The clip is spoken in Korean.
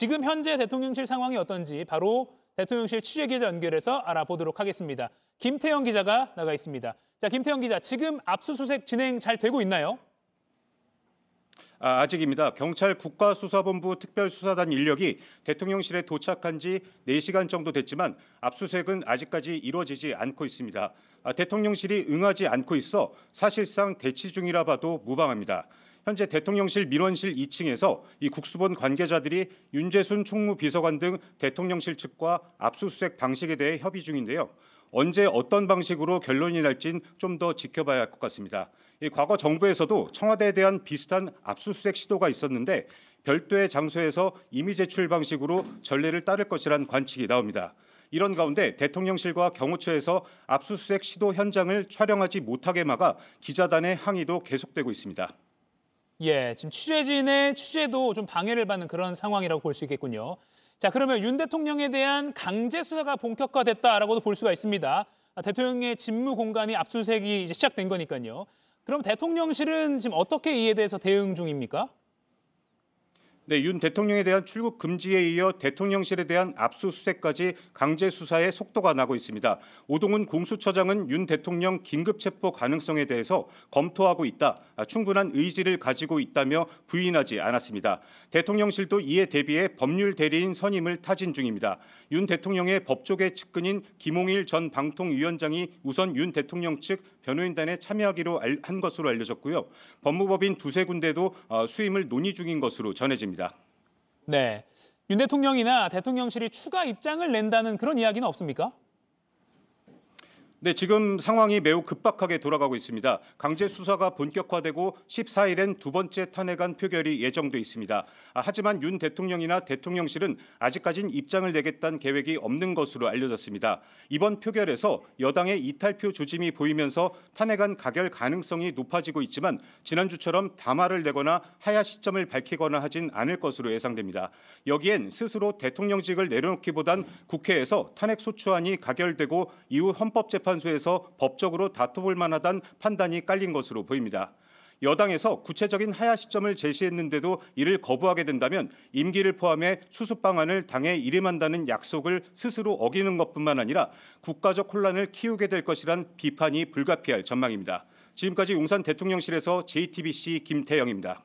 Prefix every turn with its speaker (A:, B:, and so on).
A: 지금 현재 대통령실 상황이 어떤지 바로 대통령실 취재 기자 연결해서 알아보도록 하겠습니다. 김태영 기자가 나가 있습니다. 자, 김태영 기자, 지금 압수수색 진행 잘 되고 있나요?
B: 아, 아직입니다. 경찰 국가수사본부 특별수사단 인력이 대통령실에 도착한 지 4시간 정도 됐지만 압수수색은 아직까지 이루어지지 않고 있습니다. 아, 대통령실이 응하지 않고 있어 사실상 대치 중이라 봐도 무방합니다. 현재 대통령실 민원실 2층에서 이 국수본 관계자들이 윤재순 총무비서관 등 대통령실 측과 압수수색 방식에 대해 협의 중인데요. 언제 어떤 방식으로 결론이 날진 좀더 지켜봐야 할 것 같습니다. 과거 정부에서도 청와대에 대한 비슷한 압수수색 시도가 있었는데 별도의 장소에서 임의 제출 방식으로 전례를 따를 것이란 관측이 나옵니다. 이런 가운데 대통령실과 경호처에서 압수수색 시도 현장을 촬영하지 못하게 막아 기자단의 항의도 계속되고 있습니다.
A: 예, 지금 취재진의 취재도 좀 방해를 받는 그런 상황이라고 볼 수 있겠군요. 자, 그러면 윤 대통령에 대한 강제 수사가 본격화됐다라고도 볼 수가 있습니다. 아, 대통령의 집무 공간이 압수수색이 이제 시작된 거니까요. 그럼 대통령실은 지금 어떻게 이에 대해서 대응 중입니까? 네, 윤 대통령에 대한 출국
B: 금지에 이어 대통령실에 대한 압수수색까지 강제 수사의 속도가 나고 있습니다. 오동훈 공수처장은 윤 대통령 긴급 체포 가능성에 대해서 검토하고 있다, 아, 충분한 의지를 가지고 있다며 부인하지 않았습니다. 대통령실도 이에 대비해 법률 대리인 선임을 타진 중입니다. 윤 대통령의 법조계 측근인 김홍일 전 방통위원장이 우선 윤 대통령 측 변호인단에 참여하기로 한 것으로 알려졌고요. 법무법인 두세 군데도 어, 수임을 논의 중인 것으로 전해집니다. 있습니다.
A: 네. 윤 대통령이나 대통령실이 추가 입장을 낸다는 그런 이야기는 없습니까?
B: 네, 지금 상황이 매우 급박하게 돌아가고 있습니다. 강제 수사가 본격화되고 14일엔 두 번째 탄핵안 표결이 예정돼 있습니다. 아, 하지만 윤 대통령이나 대통령실은 아직까진 입장을 내겠다는 계획이 없는 것으로 알려졌습니다. 이번 표결에서 여당의 이탈표 조짐이 보이면서 탄핵안 가결 가능성이 높아지고 있지만 지난주처럼 담화를 내거나 하야 시점을 밝히거나 하진 않을 것으로 예상됩니다. 여기엔 스스로 대통령직을 내려놓기보단 국회에서 탄핵 소추안이 가결되고 이후 헌법재판 재판소에서 법적으로 다퉈볼 만하단 판단이 깔린 것으로 보입니다. 여당에서 구체적인 하야 시점을 제시했는데도 이를 거부하게 된다면 임기를 포함해 수습 방안을 당에 이름한다는 약속을 스스로 어기는 것뿐만 아니라 국가적 혼란을 키우게 될 것이란 비판이 불가피할 전망입니다. 지금까지 용산 대통령실에서
A: JTBC 김태영입니다.